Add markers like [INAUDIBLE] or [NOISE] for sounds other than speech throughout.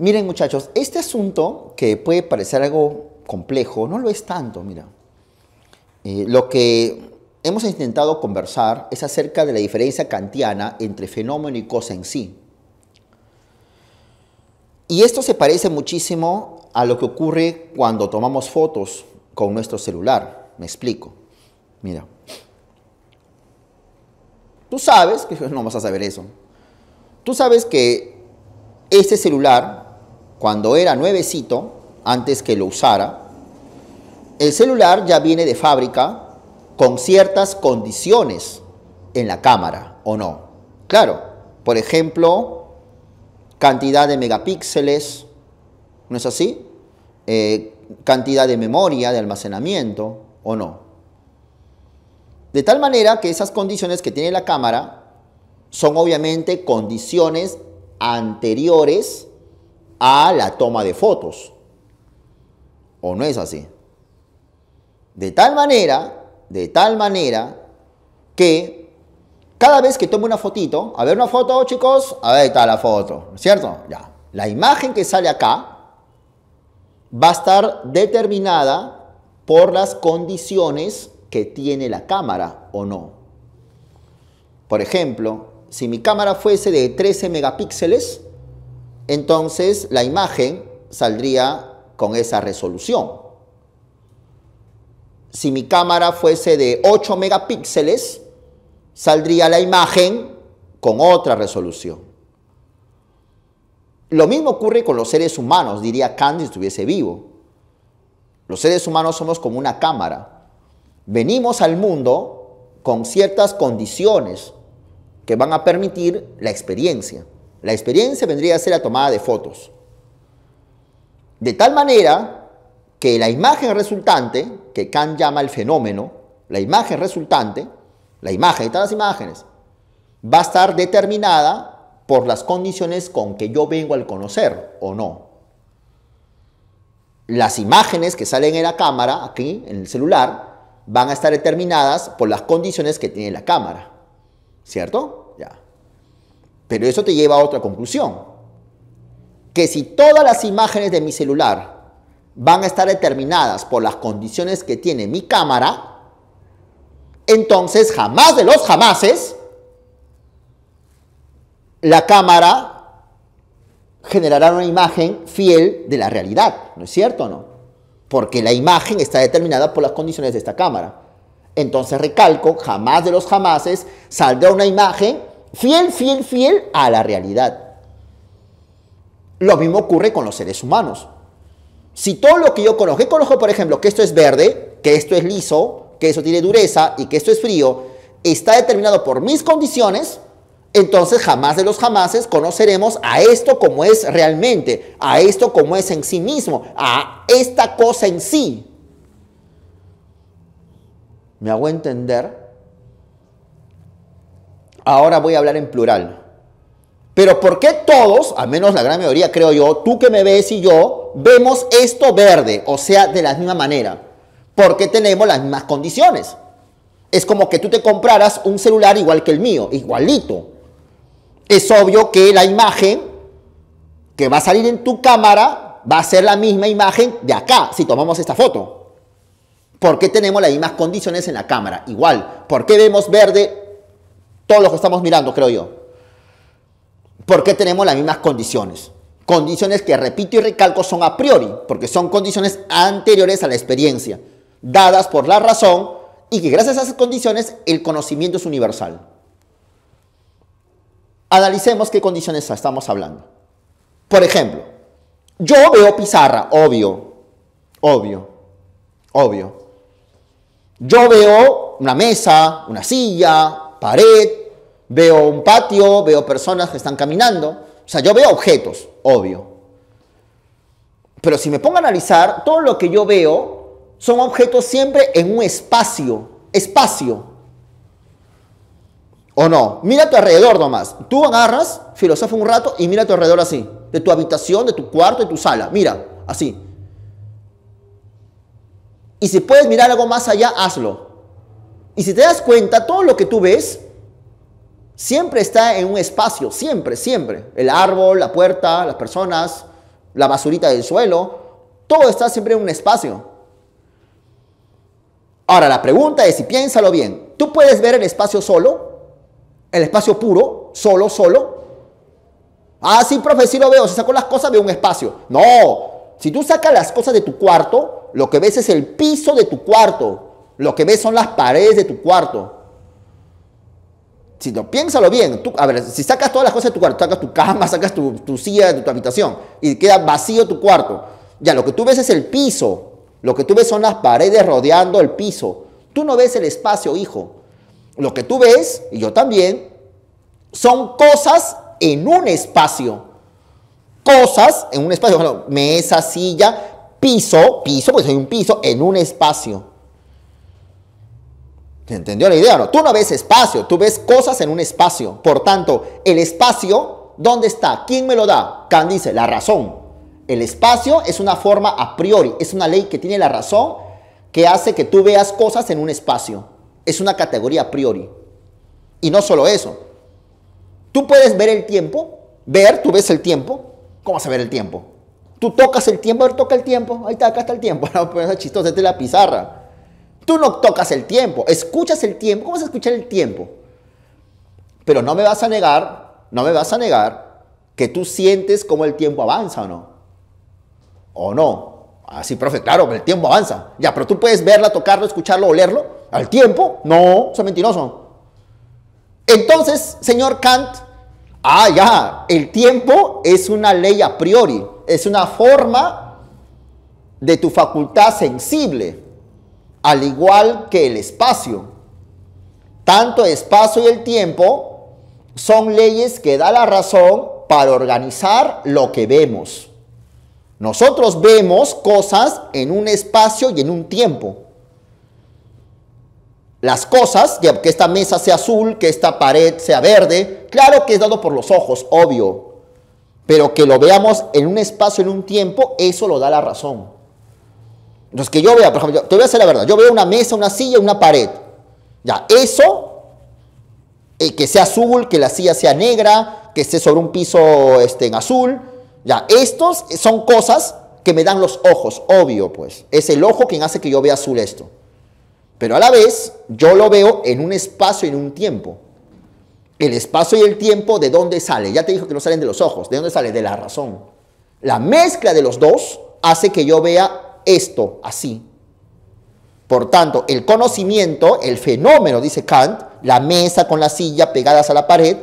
Miren muchachos, este asunto que puede parecer algo complejo, no lo es tanto, mira. Eh, lo que hemos intentado conversar es acerca de la diferencia kantiana entre fenómeno y cosa en sí. Y esto se parece muchísimo a lo que ocurre cuando tomamos fotos con nuestro celular. Me explico. Mira. Tú sabes, que [LAUGHS] no vas a saber eso, tú sabes que este celular cuando era nuevecito, antes que lo usara, el celular ya viene de fábrica con ciertas condiciones en la cámara, ¿o no? Claro, por ejemplo, cantidad de megapíxeles, ¿no es así? Eh, cantidad de memoria, de almacenamiento, ¿o no? De tal manera que esas condiciones que tiene la cámara son obviamente condiciones anteriores a la toma de fotos. ¿O no es así? De tal manera, de tal manera, que cada vez que tome una fotito, a ver una foto, chicos, a ver, está la foto, ¿cierto? Ya. La imagen que sale acá va a estar determinada por las condiciones que tiene la cámara o no. Por ejemplo, si mi cámara fuese de 13 megapíxeles, entonces la imagen saldría con esa resolución. Si mi cámara fuese de 8 megapíxeles, saldría la imagen con otra resolución. Lo mismo ocurre con los seres humanos, diría Kant si estuviese vivo. Los seres humanos somos como una cámara. Venimos al mundo con ciertas condiciones que van a permitir la experiencia. La experiencia vendría a ser la tomada de fotos. De tal manera que la imagen resultante, que Kant llama el fenómeno, la imagen resultante, la imagen de todas las imágenes, va a estar determinada por las condiciones con que yo vengo al conocer o no. Las imágenes que salen en la cámara, aquí, en el celular, van a estar determinadas por las condiciones que tiene la cámara, ¿cierto? Pero eso te lleva a otra conclusión, que si todas las imágenes de mi celular van a estar determinadas por las condiciones que tiene mi cámara, entonces jamás de los jamases la cámara generará una imagen fiel de la realidad, ¿no es cierto o no? Porque la imagen está determinada por las condiciones de esta cámara. Entonces recalco, jamás de los jamases saldrá una imagen fiel, fiel, fiel a la realidad. Lo mismo ocurre con los seres humanos. Si todo lo que yo conozco, conozco por ejemplo que esto es verde, que esto es liso, que eso tiene dureza y que esto es frío, está determinado por mis condiciones, entonces jamás de los jamases conoceremos a esto como es realmente, a esto como es en sí mismo, a esta cosa en sí. ¿Me hago entender? ahora voy a hablar en plural. Pero ¿por qué todos, al menos la gran mayoría creo yo, tú que me ves y yo, vemos esto verde, o sea, de la misma manera? Porque tenemos las mismas condiciones. Es como que tú te compraras un celular igual que el mío, igualito. Es obvio que la imagen que va a salir en tu cámara va a ser la misma imagen de acá, si tomamos esta foto. ¿Por qué tenemos las mismas condiciones en la cámara? Igual. ¿Por qué vemos verde todos los que estamos mirando, creo yo. ¿Por qué tenemos las mismas condiciones? Condiciones que, repito y recalco, son a priori, porque son condiciones anteriores a la experiencia, dadas por la razón y que gracias a esas condiciones el conocimiento es universal. Analicemos qué condiciones estamos hablando. Por ejemplo, yo veo pizarra, obvio, obvio, obvio. Yo veo una mesa, una silla, pared, veo un patio, veo personas que están caminando, o sea, yo veo objetos, obvio. Pero si me pongo a analizar, todo lo que yo veo son objetos siempre en un espacio, espacio. ¿O no? Mira a tu alrededor nomás. Tú agarras, filosofa un rato y mira a tu alrededor así. De tu habitación, de tu cuarto, de tu sala. Mira, así. Y si puedes mirar algo más allá, hazlo. Y si te das cuenta, todo lo que tú ves siempre está en un espacio, siempre, siempre. El árbol, la puerta, las personas, la basurita del suelo, todo está siempre en un espacio. Ahora, la pregunta es, si piénsalo bien, ¿tú puedes ver el espacio solo? ¿El espacio puro? ¿Solo, solo? Ah, sí, profe, sí lo veo. Si saco las cosas, veo un espacio. No, si tú sacas las cosas de tu cuarto, lo que ves es el piso de tu cuarto. Lo que ves son las paredes de tu cuarto si piénsalo bien, a ver, si sacas todas las cosas de tu cuarto, sacas tu cama, sacas tu, silla de tu habitación y queda vacío tu cuarto, ya lo que tú ves es el piso, lo que tú ves son las paredes rodeando el piso, tú no ves el espacio, hijo. Lo que tú ves, y yo también, son cosas en un espacio. Cosas en un espacio, mesa, silla, piso, piso, pues hay un piso, en un espacio entendió la idea no? Tú no ves espacio, tú ves cosas en un espacio. Por tanto, el espacio, ¿dónde está? ¿Quién me lo da? Kant dice, la razón. El espacio es una forma a priori, es una ley que tiene la razón que hace que tú veas cosas en un espacio. Es una categoría a priori. Y no solo eso. Tú puedes ver el tiempo, ver, tú ves el tiempo. ¿Cómo vas a ver el tiempo? Tú tocas el tiempo, a toca el tiempo. Ahí está, acá está el tiempo. [LAUGHS] No, pero es chistoso, la pizarra. Tú no tocas el tiempo, escuchas el tiempo. ¿Cómo vas a escuchar el tiempo? Pero no me vas a negar, no me vas a negar que tú sientes cómo el tiempo avanza o no. O no. Así, ah, profe, claro, el tiempo avanza. Ya, pero tú puedes verla, tocarlo, escucharlo, olerlo. ¿Al tiempo? No, soy mentiroso. Entonces, señor Kant, ah, ya, el tiempo es una ley a priori, es una forma de tu facultad sensible al igual que el espacio. Tanto el espacio y el tiempo son leyes que da la razón para organizar lo que vemos. Nosotros vemos cosas en un espacio y en un tiempo. Las cosas, que esta mesa sea azul, que esta pared sea verde, claro que es dado por los ojos, obvio. Pero que lo veamos en un espacio, en un tiempo, eso lo da la razón los que yo vea, por ejemplo, te voy a decir la verdad, yo veo una mesa, una silla, una pared. Ya, eso, eh, que sea azul, que la silla sea negra, que esté sobre un piso este, en azul, ya, estos son cosas que me dan los ojos, obvio, pues. Es el ojo quien hace que yo vea azul esto. Pero a la vez, yo lo veo en un espacio y en un tiempo. El espacio y el tiempo, ¿de dónde sale? Ya te dijo que no salen de los ojos. ¿De dónde sale? De la razón. La mezcla de los dos hace que yo vea esto así. Por tanto, el conocimiento, el fenómeno, dice Kant, la mesa con la silla pegadas a la pared,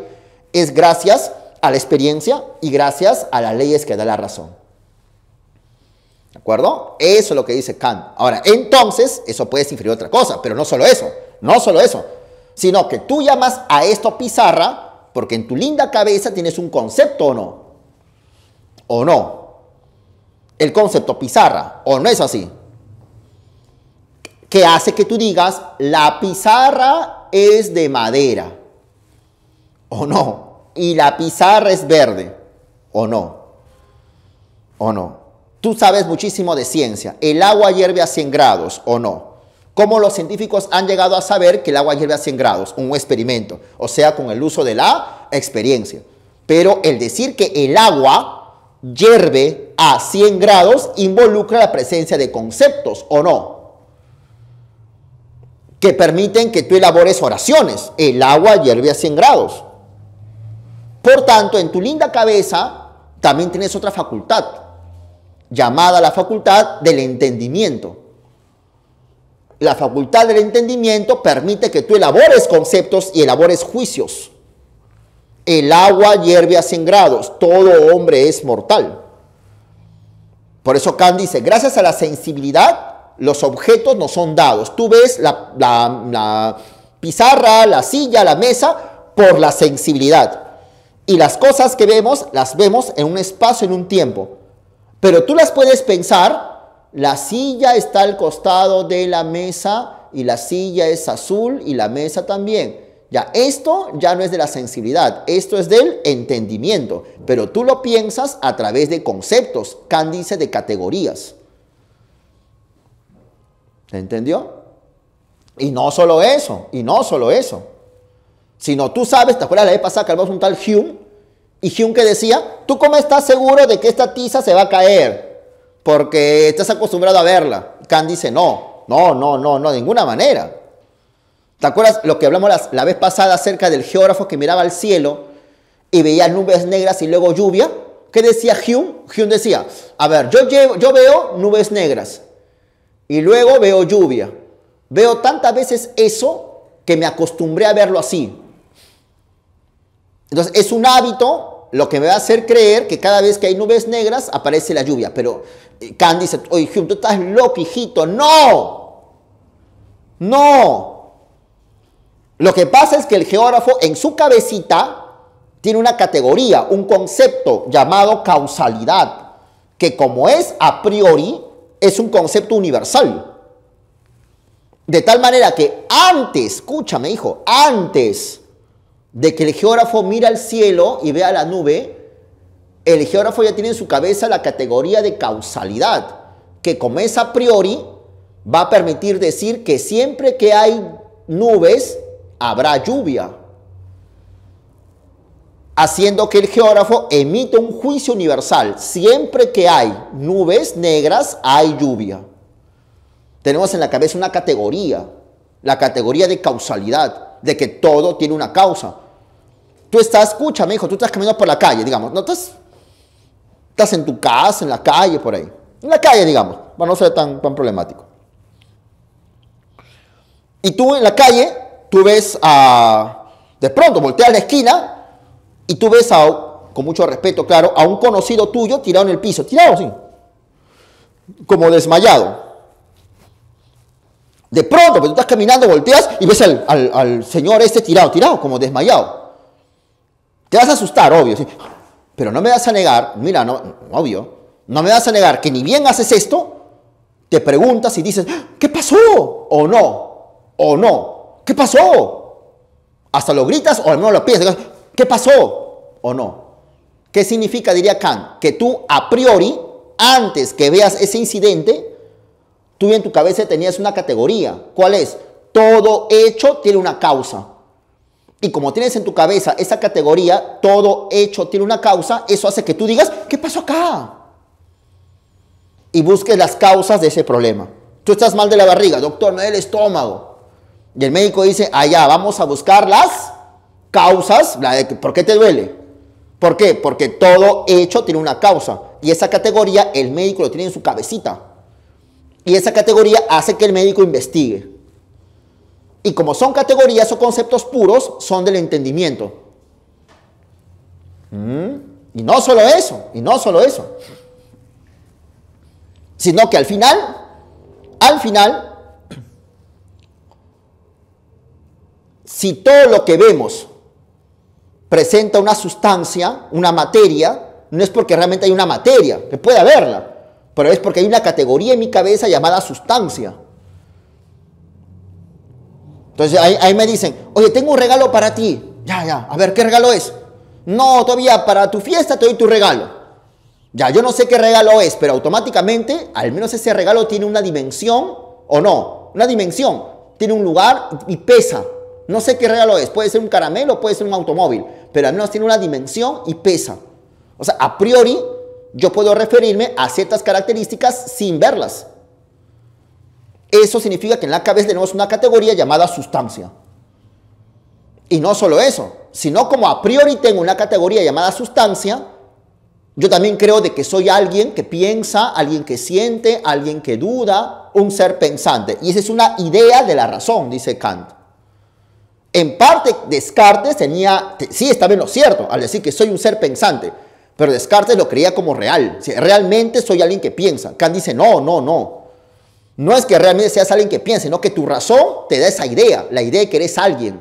es gracias a la experiencia y gracias a las leyes que da la razón. ¿De acuerdo? Eso es lo que dice Kant. Ahora, entonces, eso puede inferir otra cosa, pero no solo eso, no solo eso, sino que tú llamas a esto pizarra porque en tu linda cabeza tienes un concepto o no. O no, el concepto pizarra, ¿o no es así? Que hace que tú digas, la pizarra es de madera, ¿o no? Y la pizarra es verde, ¿o no? ¿O no? Tú sabes muchísimo de ciencia. El agua hierve a 100 grados, ¿o no? ¿Cómo los científicos han llegado a saber que el agua hierve a 100 grados? Un experimento, o sea, con el uso de la experiencia. Pero el decir que el agua hierve a 100 grados involucra la presencia de conceptos o no que permiten que tú elabores oraciones. El agua hierve a 100 grados. Por tanto, en tu linda cabeza también tienes otra facultad, llamada la facultad del entendimiento. La facultad del entendimiento permite que tú elabores conceptos y elabores juicios. El agua hierve a 100 grados. Todo hombre es mortal. Por eso Kant dice, gracias a la sensibilidad, los objetos no son dados. Tú ves la, la pizarra, la silla, la mesa, por la sensibilidad. Y las cosas que vemos, las vemos en un espacio, en un tiempo. Pero tú las puedes pensar, la silla está al costado de la mesa y la silla es azul y la mesa también. Ya, esto ya no es de la sensibilidad, esto es del entendimiento, pero tú lo piensas a través de conceptos, cándice de categorías. ¿Te entendió? Y no solo eso, y no solo eso, sino tú sabes, ¿te acuerdas la vez pasada que hablamos un tal Hume? Y Hume que decía, ¿tú cómo estás seguro de que esta tiza se va a caer? Porque estás acostumbrado a verla. cándice no, no, no, no, no, de ninguna manera. ¿Te acuerdas lo que hablamos la, vez pasada acerca del geógrafo que miraba al cielo y veía nubes negras y luego lluvia? ¿Qué decía Hume? Hume decía, a ver, yo, veo nubes negras y luego veo lluvia. Veo tantas veces eso que me acostumbré a verlo así. Entonces es un hábito lo que me va a hacer creer que cada vez que hay nubes negras aparece la lluvia. Pero Kant eh, dice, oye Hume, tú estás loco, hijito. No, no. Lo que pasa es que el geógrafo en su cabecita tiene una categoría, un concepto llamado causalidad, que como es a priori, es un concepto universal. De tal manera que antes, escúchame hijo, antes de que el geógrafo mira al cielo y vea la nube, el geógrafo ya tiene en su cabeza la categoría de causalidad, que como es a priori, va a permitir decir que siempre que hay nubes, habrá lluvia, haciendo que el geógrafo emita un juicio universal. Siempre que hay nubes negras, hay lluvia. Tenemos en la cabeza una categoría, la categoría de causalidad, de que todo tiene una causa. Tú estás, escúchame, hijo, tú estás caminando por la calle, digamos, no estás, estás en tu casa, en la calle, por ahí. En la calle, digamos, para no ser tan, tan problemático. Y tú en la calle tú ves a, de pronto volteas la esquina y tú ves a, con mucho respeto, claro, a un conocido tuyo tirado en el piso, tirado sí. como desmayado. De pronto, porque tú estás caminando, volteas y ves al, al, señor este tirado, tirado, como desmayado. Te vas a asustar, obvio, ¿sí? pero no me vas a negar, mira, no, obvio, no me vas a negar que ni bien haces esto, te preguntas y dices, ¡Ah! ¿qué pasó? O no, o no. ¿Qué pasó? Hasta lo gritas o al menos lo piensas. ¿Qué pasó? ¿O no? ¿Qué significa, diría Kant? Que tú a priori, antes que veas ese incidente, tú en tu cabeza tenías una categoría. ¿Cuál es? Todo hecho tiene una causa. Y como tienes en tu cabeza esa categoría, todo hecho tiene una causa, eso hace que tú digas, ¿qué pasó acá? Y busques las causas de ese problema. Tú estás mal de la barriga, doctor, no del estómago. Y el médico dice, allá, ah, vamos a buscar las causas, ¿por qué te duele? ¿Por qué? Porque todo hecho tiene una causa. Y esa categoría el médico lo tiene en su cabecita. Y esa categoría hace que el médico investigue. Y como son categorías o conceptos puros, son del entendimiento. Mm. Y no solo eso, y no solo eso. Sino que al final, al final, si todo lo que vemos presenta una sustancia, una materia, no es porque realmente hay una materia, que pueda haberla, pero es porque hay una categoría en mi cabeza llamada sustancia. Entonces ahí, ahí, me dicen, oye, tengo un regalo para ti. Ya, ya, a ver, ¿qué regalo es? No, todavía para tu fiesta te doy tu regalo. Ya, yo no sé qué regalo es, pero automáticamente, al menos ese regalo tiene una dimensión, o no, una dimensión, tiene un lugar y pesa. No sé qué regalo es, puede ser un caramelo, puede ser un automóvil, pero al menos tiene una dimensión y pesa. O sea, a priori yo puedo referirme a ciertas características sin verlas. Eso significa que en la cabeza tenemos una categoría llamada sustancia. Y no solo eso, sino como a priori tengo una categoría llamada sustancia, yo también creo de que soy alguien que piensa, alguien que siente, alguien que duda, un ser pensante. Y esa es una idea de la razón, dice Kant. En parte Descartes tenía, sí estaba en lo cierto al decir que soy un ser pensante, pero Descartes lo creía como real. Realmente soy alguien que piensa. Kant dice, no, no, no. No es que realmente seas alguien que piense, sino que tu razón te da esa idea, la idea de que eres alguien.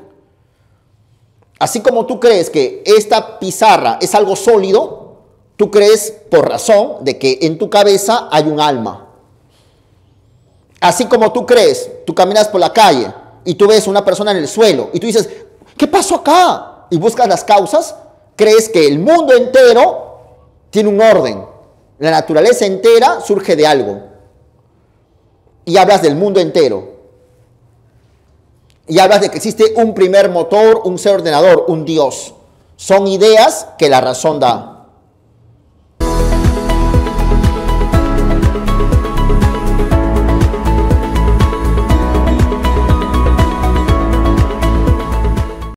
Así como tú crees que esta pizarra es algo sólido, tú crees por razón de que en tu cabeza hay un alma. Así como tú crees, tú caminas por la calle y tú ves una persona en el suelo y tú dices, ¿qué pasó acá? Y buscas las causas, crees que el mundo entero tiene un orden. La naturaleza entera surge de algo. Y hablas del mundo entero. Y hablas de que existe un primer motor, un ser ordenador, un Dios. Son ideas que la razón da.